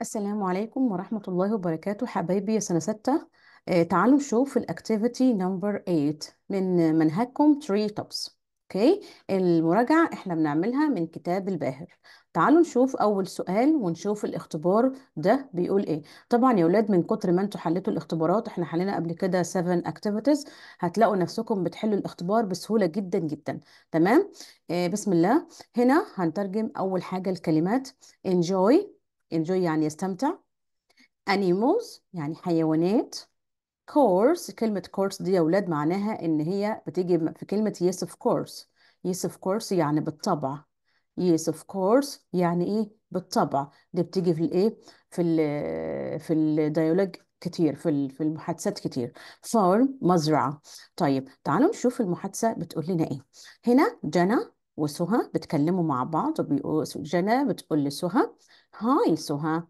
السلام عليكم ورحمة الله وبركاته حبايبي يا سنة ستة آه، تعالوا نشوف الأكتيفيتي نمبر 8 من منهجكم تري توبس أوكي المراجعة إحنا بنعملها من كتاب الباهر تعالوا نشوف أول سؤال ونشوف الاختبار ده بيقول إيه طبعا يا ولاد من كتر ما انتوا حليتوا الاختبارات إحنا حلينا قبل كده 7 أكتيفيتيز هتلاقوا نفسكم بتحلوا الاختبار بسهولة جدا جدا تمام آه بسم الله هنا هنترجم أول حاجة الكلمات انجوي enjoy يعني يستمتع animals يعني حيوانات course كلمة course دي يا ولاد معناها إن هي بتيجي في كلمة yes of course yes of course يعني بالطبع yes of course يعني إيه بالطبع دي بتيجي في الإيه في الـ في الديالوج كتير في في المحادثات كتير farm مزرعة طيب تعالوا نشوف المحادثة بتقول لنا إيه هنا جنى وسهى بتكلموا مع بعض وبيقول جنى بتقول لسهى هاي سهى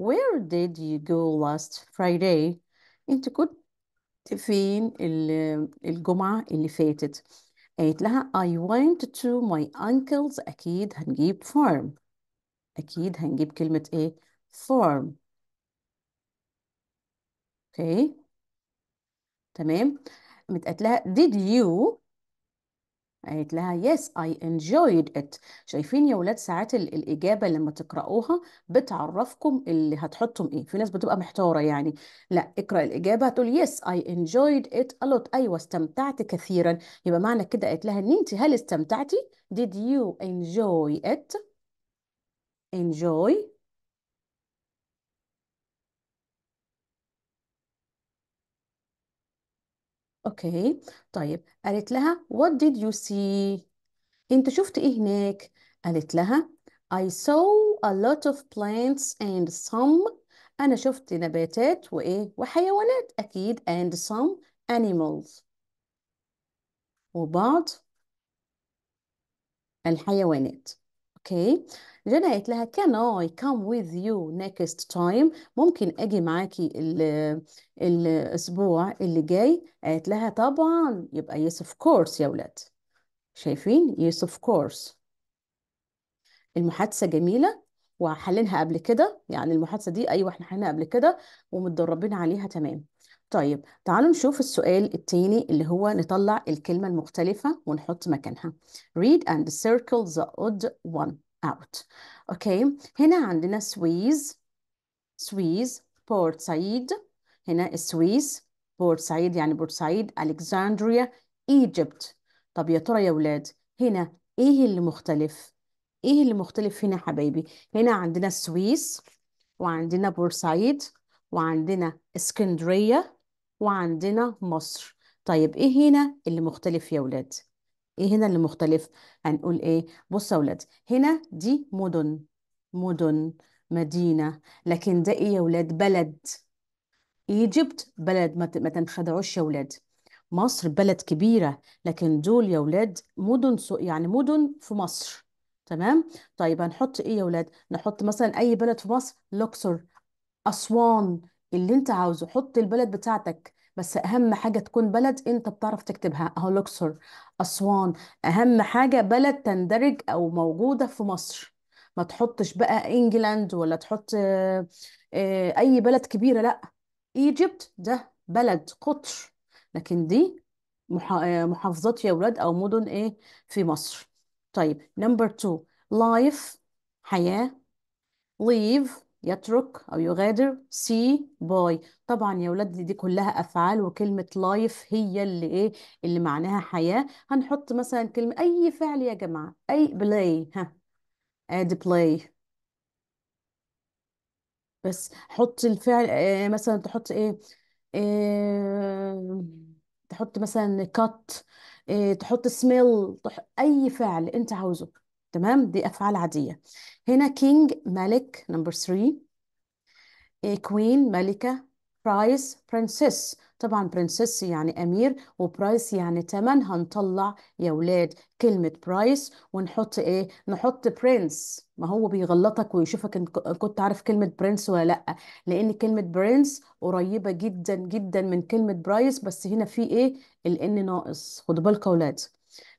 where did you go last Friday انت كنت فين الجمعة اللي فاتت قالت لها I went to my uncle's أكيد هنجيب farm أكيد هنجيب كلمة إيه farm okay تمام متقالت لها did you قالت لها yes I enjoyed it شايفين يا ولاد ساعات الإجابة لما تقرأوها بتعرفكم اللي هتحطم إيه في ناس بتبقى محتارة يعني لا اقرأ الإجابة هتقول yes I enjoyed it a lot أيوة استمتعت كثيرا يبقى معنى كده قالت لها إن أنت هل استمتعتي did you enjoy it enjoy اوكي طيب قالت لها what did you see انت شفت ايه هناك قالت لها I saw a lot of plants and some انا شفت نباتات وايه وحيوانات اكيد and some animals وبعض الحيوانات اوكي جانا قالت لها can I come with you next time ممكن اجي معاكي الاسبوع اللي جاي قالت لها طبعا يبقى yes of course يا ولاد شايفين yes of course المحادثة جميلة وحلينها قبل كده يعني المحادثة دي ايوه احنا حلينها قبل كده ومتدربين عليها تمام طيب تعالوا نشوف السؤال التاني اللي هو نطلع الكلمة المختلفة ونحط مكانها read and circle the odd one out اوكي هنا عندنا سويز سويز بورت سعيد هنا السويس بورت سعيد يعني بورسعيد الكساندريا ايجيبت طب يا ترى يا ولاد هنا ايه اللي مختلف ايه اللي مختلف هنا حبايبي هنا عندنا السويس وعندنا بورسعيد وعندنا اسكندريه وعندنا مصر طيب ايه هنا اللي مختلف يا ولاد ايه هنا اللي مختلف هنقول ايه بصوا يا ولاد هنا دي مدن مدن مدينة لكن ده ايه يا ولاد بلد ايجيبت بلد ما تنخدعوش يا ولاد مصر بلد كبيرة لكن دول يا ولاد مدن يعني مدن في مصر تمام طيب هنحط ايه يا ولاد نحط مثلا اي بلد في مصر لوكسور اسوان اللي انت عاوزه حط البلد بتاعتك بس اهم حاجه تكون بلد انت بتعرف تكتبها اهو لوكسور اسوان اهم حاجه بلد تندرج او موجوده في مصر ما تحطش بقى انجلاند ولا تحط آه، آه، اي بلد كبيره لا ايجيبت ده بلد قطر لكن دي آه، محافظات يا ولاد او مدن ايه في مصر طيب نمبر 2 لايف حياه ليف يترك أو يغادر سي باي طبعا يا ولاد دي كلها أفعال وكلمة لايف هي اللي إيه اللي معناها حياة هنحط مثلا كلمة أي فعل يا جماعة أي بلاي ها ادي بلاي بس حط الفعل آه، مثلا تحط إيه آه، تحط مثلا كات آه، تحط سميل تحط أي فعل أنت عاوزه تمام دي أفعال عادية هنا كينج ملك نمبر 3 كوين ملكة برايس برنسس طبعا برنسس يعني أمير وبرايس يعني تمن هنطلع يا ولاد كلمة برايس ونحط إيه نحط برنس ما هو بيغلطك ويشوفك إن كنت عارف كلمة برنس ولا لأ لأن كلمة برنس قريبة جدا جدا من كلمة برايس بس هنا في إيه الإن ناقص خدوا بالكم يا ولاد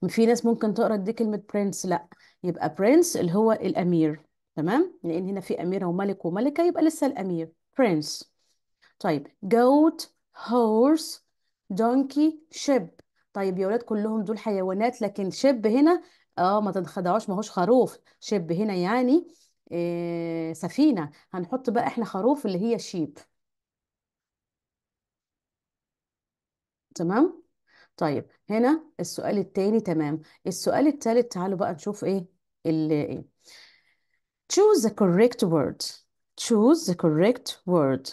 في ناس ممكن تقرا دي كلمة برنس لأ يبقى برنس اللي هو الأمير تمام لأن هنا في أميرة وملك وملكة يبقى لسه الأمير برنس طيب goat horse donkey ship طيب يا ولاد كلهم دول حيوانات لكن شب هنا اه ما تنخدعوش ماهوش خروف شب هنا يعني إيه سفينة هنحط بقى احنا خروف اللي هي شيب تمام طيب هنا السؤال التاني تمام السؤال التالت تعالوا بقى نشوف ايه ال إيه. choose the correct word choose the correct word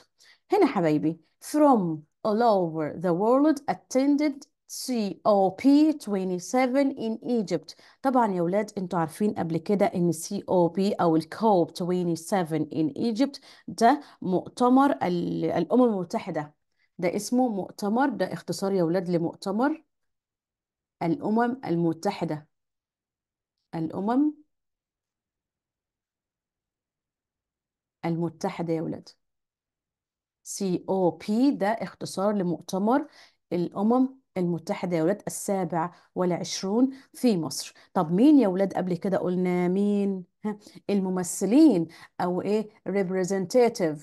هنا حبايبي from all over the world attended COP27 in Egypt طبعا يا ولاد انتوا عارفين قبل كده ان COP او الكوب 27 in Egypt ده مؤتمر الامم المتحده ده اسمه مؤتمر ده اختصار يا ولاد لمؤتمر الامم المتحده الأمم المتحدة يا ولاد COP ده اختصار لمؤتمر الأمم المتحدة يا ولاد السابع والعشرون في مصر طب مين يا ولاد قبل كده قلنا مين ها الممثلين أو إيه representative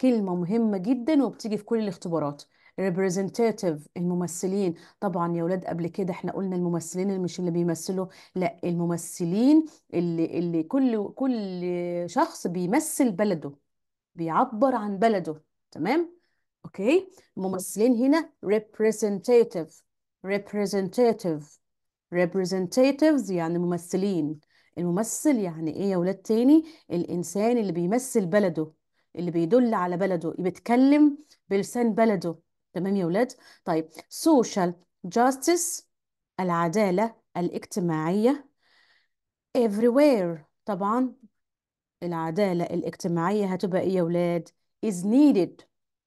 كلمة مهمة جدا وبتيجي في كل الاختبارات ريبريزنتيتيف الممثلين طبعا يا ولاد قبل كده احنا قلنا الممثلين اللي مش اللي بيمثلوا لا الممثلين اللي اللي كل كل شخص بيمثل بلده بيعبر عن بلده تمام اوكي الممثلين هنا representative representative representatives يعني ممثلين الممثل يعني ايه يا ولاد تاني الانسان اللي بيمثل بلده اللي بيدل على بلده بيتكلم بلسان بلده تمام يا ولاد طيب social justice العدالة الاجتماعية everywhere طبعا العدالة الاجتماعية هتبقى ايه يا ولاد is needed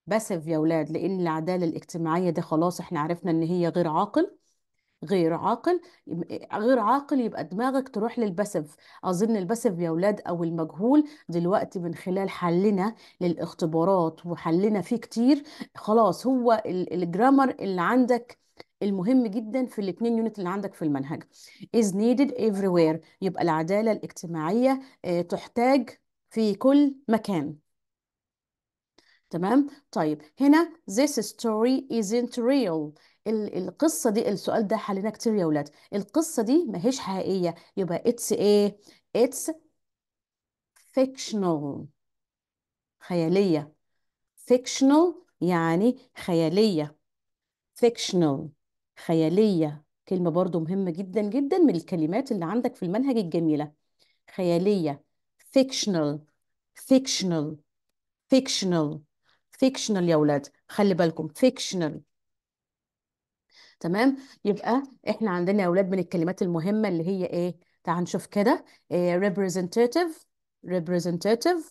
بسف يا ولاد لان العدالة الاجتماعية دي خلاص احنا عرفنا ان هي غير عاقل غير عاقل غير عاقل يبقى دماغك تروح للبسف اظن البسف يا اولاد او المجهول دلوقتي من خلال حلنا للاختبارات وحلنا فيه كتير خلاص هو الجرامر اللي عندك المهم جدا في الاثنين يونت اللي عندك في المنهج is needed everywhere يبقى العدالة الاجتماعية آه، تحتاج في كل مكان تمام طيب هنا this story isn't real القصه دي السؤال ده حلنا كتير يا ولاد القصه دي ماهيش حقيقيه يبقى اتس ايه اتس فيكشنال خياليه فيكشنال يعني خياليه فيكشنال خياليه كلمه برضو مهمه جدا جدا من الكلمات اللي عندك في المنهج الجميله خياليه فيكشنال فيكشنال فيكشنال فيكشنال يا ولاد خلي بالكم فيكشنال تمام يبقى احنا عندنا يا اولاد من الكلمات المهمه اللي هي ايه تعال نشوف كده إيه representative representative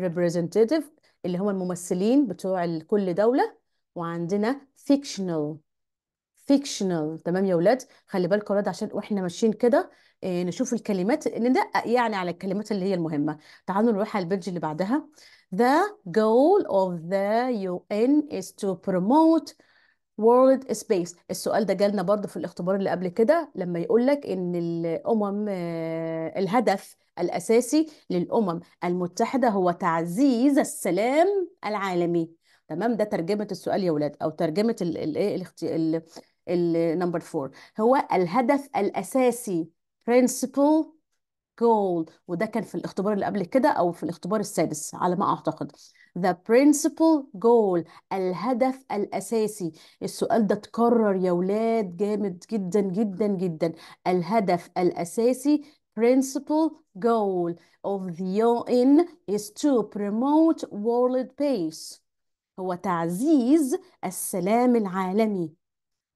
representative اللي هم الممثلين بتوع كل دوله وعندنا fictional fictional تمام يا اولاد خلي بالكم يا اولاد عشان واحنا ماشيين كده إيه نشوف الكلمات ندقق يعني على الكلمات اللي هي المهمه تعالوا نروح على البيج اللي بعدها the goal of the UN is to promote World Space السؤال ده جالنا برضه في الاختبار اللي قبل كده لما يقول لك ان الامم آه، الهدف الاساسي للامم المتحده هو تعزيز السلام العالمي تمام ده ترجمه السؤال يا ولاد او ترجمه الايه النمبر 4 هو الهدف الاساسي principal goal وده كان في الاختبار اللي قبل كده او في الاختبار السادس على ما اعتقد the principal goal الهدف الأساسي السؤال ده اتكرر يا ولاد جامد جدا جدا جدا الهدف الأساسي principal goal of the UN is to promote world peace هو تعزيز السلام العالمي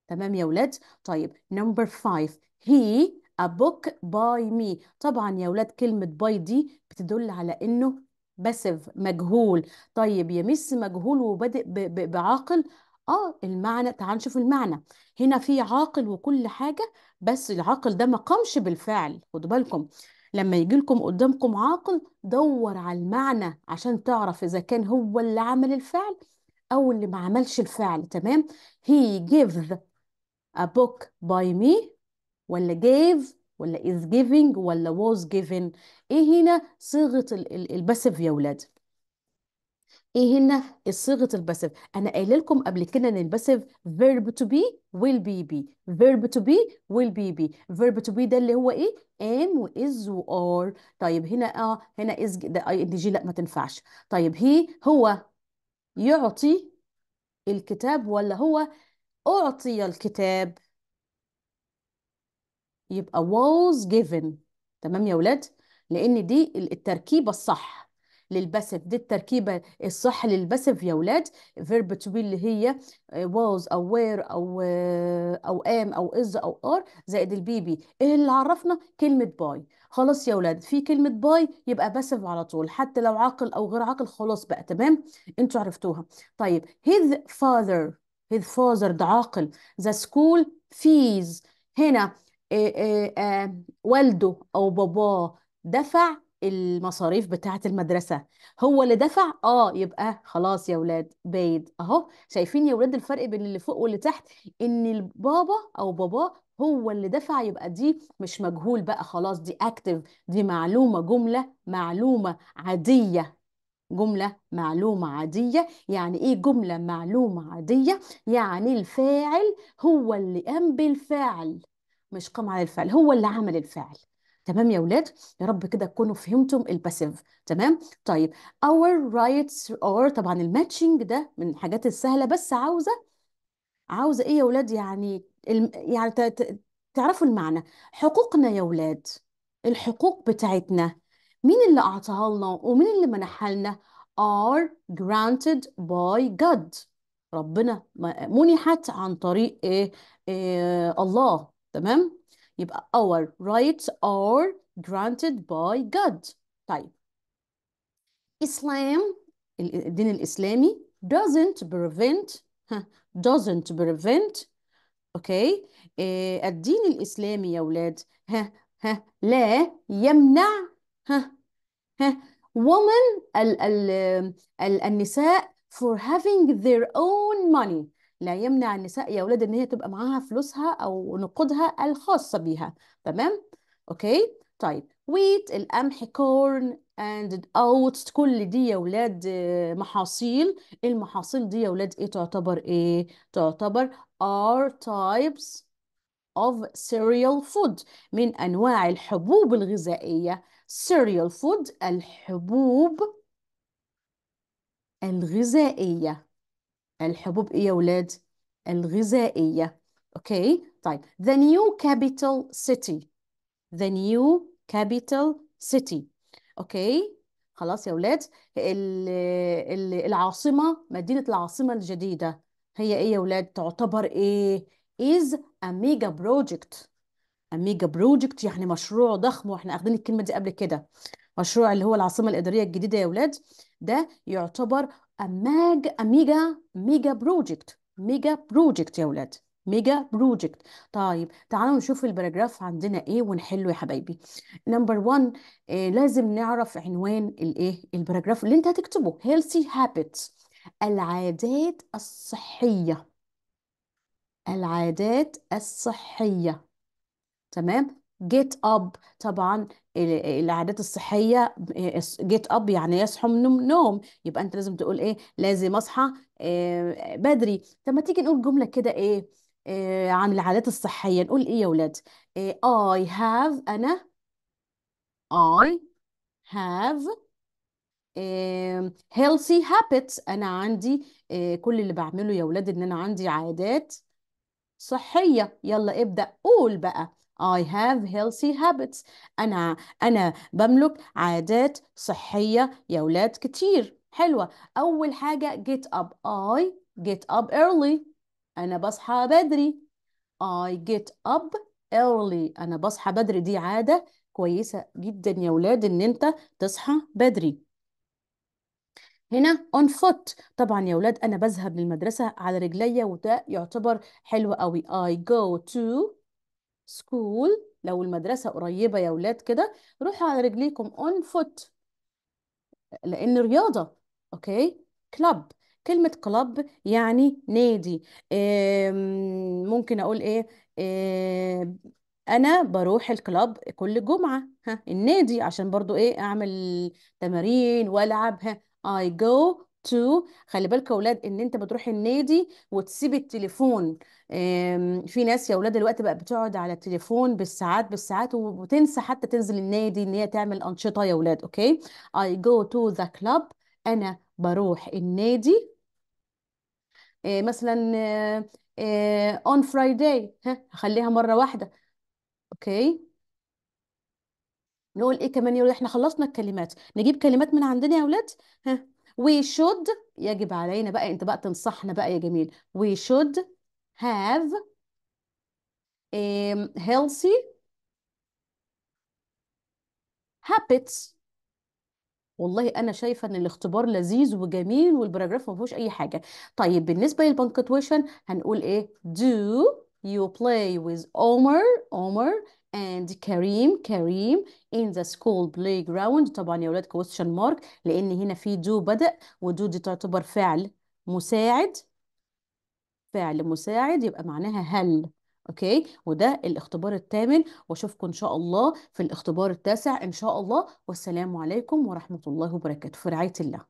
تمام يا ولاد طيب number five he a book by me طبعا يا ولاد كلمة by دي بتدل على انه باسف مجهول طيب يمس مجهول وبادئ بعاقل اه المعنى تعال نشوف المعنى هنا في عاقل وكل حاجة بس العاقل ده ما قامش بالفعل خدوا بالكم لما يجي لكم قدامكم عاقل دور على المعنى عشان تعرف إذا كان هو اللي عمل الفعل أو اللي ما عملش الفعل تمام he gave a book by me ولا gave ولا is giving ولا was given ايه هنا صيغة الباسيف يا ولاد ايه هنا صيغه الباسيف انا قايله لكم قبل كده ان الباسيف verb to be will be be verb to be will be be verb to be ده اللي هو ايه am و is و are طيب هنا اه هنا is ده اي آه، ان جي لا ما تنفعش طيب هي هو يعطي الكتاب ولا هو اعطي الكتاب يبقى was given تمام يا ولاد لان دي التركيبه الصح للباسف دي التركيبه الصح للباسف يا ولاد verb to be اللي هي آه، was او were او آه، او am او is او are زائد البيبي ايه اللي عرفنا كلمه باي خلاص يا ولاد في كلمه باي يبقى باسف على طول حتى لو عاقل او غير عاقل خلاص بقى تمام انتوا عرفتوها طيب his father his father ده عاقل the school fees هنا آه، آه، آه، والده او باباه دفع المصاريف بتاعة المدرسة هو اللي دفع اه يبقى خلاص يا ولاد بايد اهو شايفين يا ولاد الفرق بين اللي فوق واللي تحت ان البابا او باباه هو اللي دفع يبقى دي مش مجهول بقى خلاص دي اكتف دي معلومة جملة معلومة عادية جملة معلومة عادية يعني ايه جملة معلومة عادية يعني الفاعل هو اللي قام بالفعل مش قام على الفعل هو اللي عمل الفعل تمام يا ولاد يا رب كده تكونوا فهمتم الباسيف تمام طيب our rights are طبعا الماتشنج ده من الحاجات السهله بس عاوزه عاوزه ايه يا ولاد يعني الم... يعني ت... تعرفوا المعنى حقوقنا يا ولاد الحقوق بتاعتنا مين اللي اعطاها لنا ومين اللي منحها لنا are granted by God ربنا منحت عن طريق إيه, إيه الله تمام يبقى our rights are granted by God طيب إسلام الدين الإسلامي doesn't prevent doesn't prevent اوكي الدين الإسلامي يا ولاد ها ها لا يمنع ها ها women ال ال النساء for having their own money لا يمنع النساء يا أولاد إن هي تبقى معاها فلوسها أو نقودها الخاصة بيها تمام أوكي طيب wheat القمح corn and oats كل دي يا ولاد آه، محاصيل المحاصيل دي يا ولاد ايه تعتبر ايه تعتبر are types of cereal food من انواع الحبوب الغذائيه cereal food الحبوب الغذائيه الحبوب إيه يا ولاد الغذائية أوكي طيب the new capital city the new capital city أوكي خلاص يا ولاد العاصمة مدينة العاصمة الجديدة هي إيه يا ولاد تعتبر إيه is a mega project a mega project يعني مشروع ضخم واحنا اخدين الكلمة دي قبل كده مشروع اللي هو العاصمة الإدارية الجديدة يا ولاد ده يعتبر أماج أميجا ميجا بروجكت ميجا بروجكت يا ولاد ميجا بروجكت طيب تعالوا نشوف الباراجراف عندنا ايه ونحله يا حبايبي نمبر 1 إيه لازم نعرف عنوان الايه الباراجراف اللي انت هتكتبه هيلثي هابتس العادات الصحية العادات الصحية تمام جيت اب طبعا العادات الصحيه جيت آه، اب يعني يصحى من النوم نوم يبقى انت لازم تقول ايه لازم اصحى إيه بدري طب ما تيجي نقول جمله كده ايه, إيه عن العادات الصحيه نقول ايه يا ولاد اي آه، هاف انا اي هاف هيلثي هابتس انا عندي آه، كل اللي بعمله يا ولاد ان انا عندي عادات صحيه يلا ابدا قول بقى I have healthy habits أنا أنا بملك عادات صحية يا ولاد كتير حلوة أول حاجة get up I get up early أنا بصحى بدري I get up early أنا بصحى بدري دي عادة كويسة جدا يا ولاد إن أنت تصحى بدري هنا on foot طبعا يا ولاد انا بذهب للمدرسه على رجلي وده يعتبر حلو قوي I go to school لو المدرسة قريبة يا ولاد كده روحوا على رجليكم on foot لأن رياضة أوكي club كلمة كلاب يعني نادي ممكن أقول إيه أنا بروح الكلاب كل جمعة ها النادي عشان برضو إيه أعمل تمارين وألعب ها I go تو خلي بالك يا اولاد ان انت بتروح النادي وتسيب التليفون في ناس يا اولاد الوقت بقى بتقعد على التليفون بالساعات بالساعات وتنسى حتى تنزل النادي ان هي تعمل انشطه يا اولاد اوكي اي جو تو ذا كلاب انا بروح النادي آه، مثلا اون آه، فرايداي آه، ها هخليها مره واحده اوكي نقول ايه كمان يا اولاد احنا خلصنا الكلمات نجيب كلمات من عندنا يا اولاد ها we should يجب علينا بقى انت بقى تنصحنا بقى يا جميل we should have um, healthy habits والله انا شايفه ان الاختبار لذيذ وجميل والباراجراف ما فيهوش اي حاجه طيب بالنسبه للبنكتويشن هنقول ايه do you play with Omer Omer and كريم كريم in the school playground طبعا يا ولاد question mark لأن هنا في do بدأ ودو دي تعتبر فعل مساعد فعل مساعد يبقى معناها هل اوكي وده الاختبار الثامن واشوفكم ان شاء الله في الاختبار التاسع ان شاء الله والسلام عليكم ورحمة الله وبركاته في رعاية الله